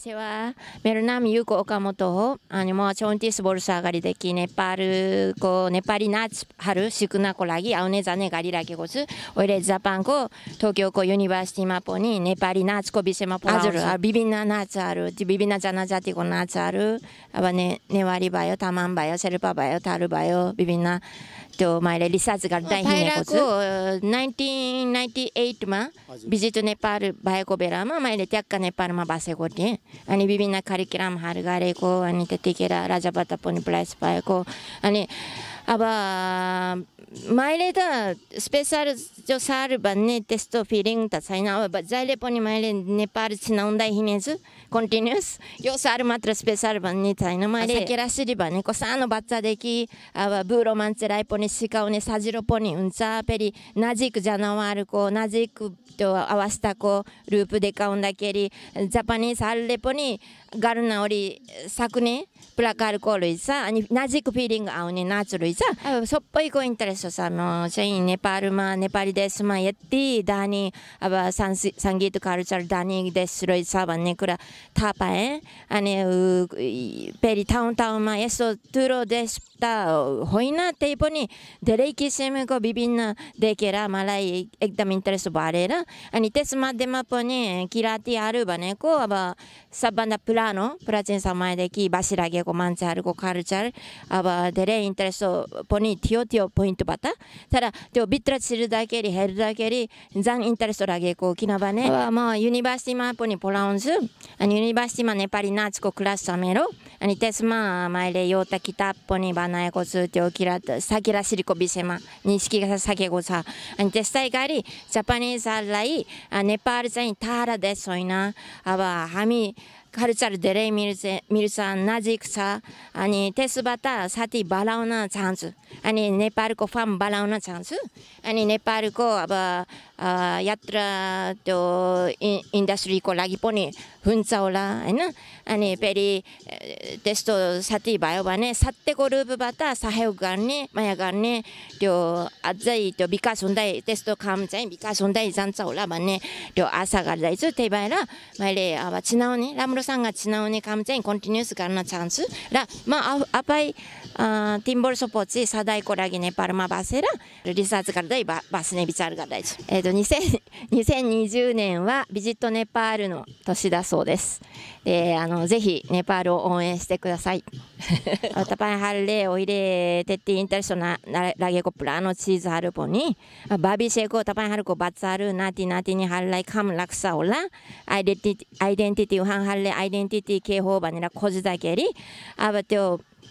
私は मेरो ナムユコ・オカモトをあのもうチョンティスボルサーガリできネパール語ネパリナチハルシクナコラギアウネザネガリラゲゴズオイレジャパン語東京語ユニバーシティマポにネパリナチコビセマポアズルビビナナチアルビビナジャナジャティゴナチアルアバネネワリバヨタマンバヨセルパバヨタルバヨビビナとマイレリサーズガルダイヒネゴズ 1998मा भिजिट नेपाल भएको बेलामा मैले ट्याक्क नेपालमा बासेको थिएँ अनि विभिन्न कार्यक्रमहरू गरेको अनि त्यतिखेर राजा प्रताप पनि प्राइज पाएको अनि अब मैले त स्पेसल जो सार भन्ने त्यस्तो फिलिङ त छैन अब जहिले पनि मैले नेपाल छिनाउँदा हिँडेछु कन्टिन्युस यो सार मात्र स्पेसल भन्ने छैन मैले केरासिरी भनेको सानो बच्चादेखि अब बुढो मान्छेलाई पनि सिकाउने सजिलो पनि हुन्छ फेरि नाजिक जनावरको नाजिक त्यो अवस्थाको रूप देखाउँदाखेरि जापानिजहरूले पनि गर्न सकुने प्रकारको रहेछ अनि नाजिक फिलिङ आउने नाच रहेछ अब सबैको इन्ट्रेस्ट छ म चाहिँ नेपालमा नेपाली देशमा यति दानी अब सांसी साङ्गीतकार छ दानी देश रहेछ भन्ने कुरा थाहा पाएँ अनि फेरि ठाउँ ठाउँमा यसो तुरो देश त होइन त्यही पनि धेरै किसिमको विभिन्न देखेर मलाई एकदम इन्ट्रेस्ट भरेर अनि त्यसमध्येमा पनि किराँतीहरू भनेको अब सबभन्दा पुरानो प्राचीन समयदेखि बासिराखेको मान्छेहरूको कल्चर अब धेरै इन्ट्रेस्ट पनि थियो त्यो पोइन्टबाट तर त्यो भित्र छिर्दाखेरि हेर्दाखेरि जान इन्ट्रेस्ट लागेको किनभने म युनिभर्सिटीमा पनि पढाउँछु अनि युनिभर्सिटीमा नेपाली नाचको क्लास छ मेरो अनि त्यसमा मैले एउटा किताब पनि बनाएको छु त्यो किरात साकिरा विषयमा निस्किसकेको छ अनि त्यस्तै गरी जापानिजहरूलाई नेपाल चाहिँ थाहा देश होइन अब हामी कल्चर धेरै मिल्छ मिल्छ नजिक छ अनि त्यसबाट साथी बलाउन चाहन्छु अनि नेपालको फर्म बलाउन चाहन्छु अनि नेपालको अब यात्रा त्यो इन्डस्ट्रीको लागि पनि हुन्छ होला होइन अनि फेरि त्यस्तो साथी भयो भने सत्यको रूपबाट सहयोग गर्ने माया गर्ने त्यो अझै त्यो विकास हुँदै त्यस्तो काम चाहिँ विकास हुँदै जान्छ होला भन्ने त्यो आशा गर्दैछु त्यही भएर मैले अब चिनाउने राम्रो さんがつなおにかむぜんコンティニュースからのチャンスラまああぱいあティンボルソポチサダイコラギネパルマバセラリサーズからダイババスネビチャールが大事えっ、ー、と2020年はビジットネパールの年だそうですであのぜひネパールを応援してくださいタパンハルレオイレテッティインターショナラゲコプラのチーズハルポにバビシェコタパンハルコバツアルナティナティニハルライカムラクサオラアイデンティティウハンハルレ आइडेन्टिटी के हो भनेर खोज्दाखेरि अब त्यो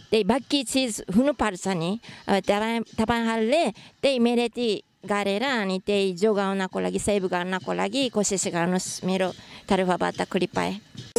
त्यही बाँकी चिज हुनुपर्छ नि अब तपाईँ तपाईँहरूले त्यही मेरेती गरेर अनि त्यही जोगाउनको लागि सेभ गर्नको लागि कोसिस गर्नुहोस् मेरो तर्फबाट कृपया